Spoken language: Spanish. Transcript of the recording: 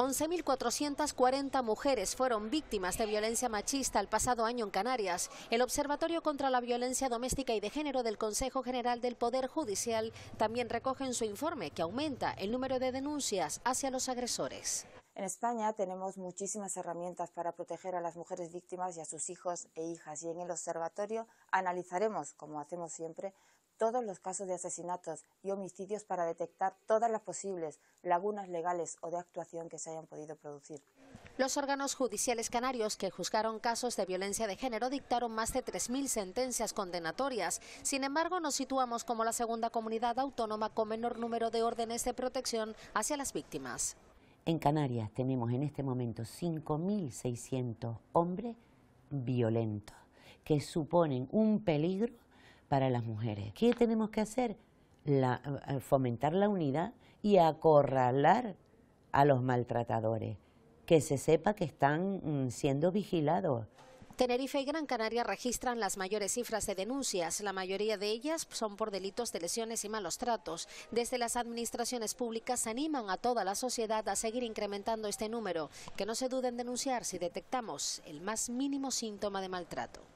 11.440 mujeres fueron víctimas de violencia machista el pasado año en Canarias. El Observatorio contra la Violencia Doméstica y de Género del Consejo General del Poder Judicial también recoge en su informe que aumenta el número de denuncias hacia los agresores. En España tenemos muchísimas herramientas para proteger a las mujeres víctimas y a sus hijos e hijas y en el observatorio analizaremos, como hacemos siempre, todos los casos de asesinatos y homicidios para detectar todas las posibles lagunas legales o de actuación que se hayan podido producir. Los órganos judiciales canarios que juzgaron casos de violencia de género dictaron más de 3.000 sentencias condenatorias. Sin embargo, nos situamos como la segunda comunidad autónoma con menor número de órdenes de protección hacia las víctimas. En Canarias tenemos en este momento 5.600 hombres violentos que suponen un peligro para las mujeres. ¿Qué tenemos que hacer? Eh, fomentar la unidad y acorralar a los maltratadores, que se sepa que están mm, siendo vigilados. Tenerife y Gran Canaria registran las mayores cifras de denuncias. La mayoría de ellas son por delitos de lesiones y malos tratos. Desde las administraciones públicas animan a toda la sociedad a seguir incrementando este número. Que no se duden en denunciar si detectamos el más mínimo síntoma de maltrato.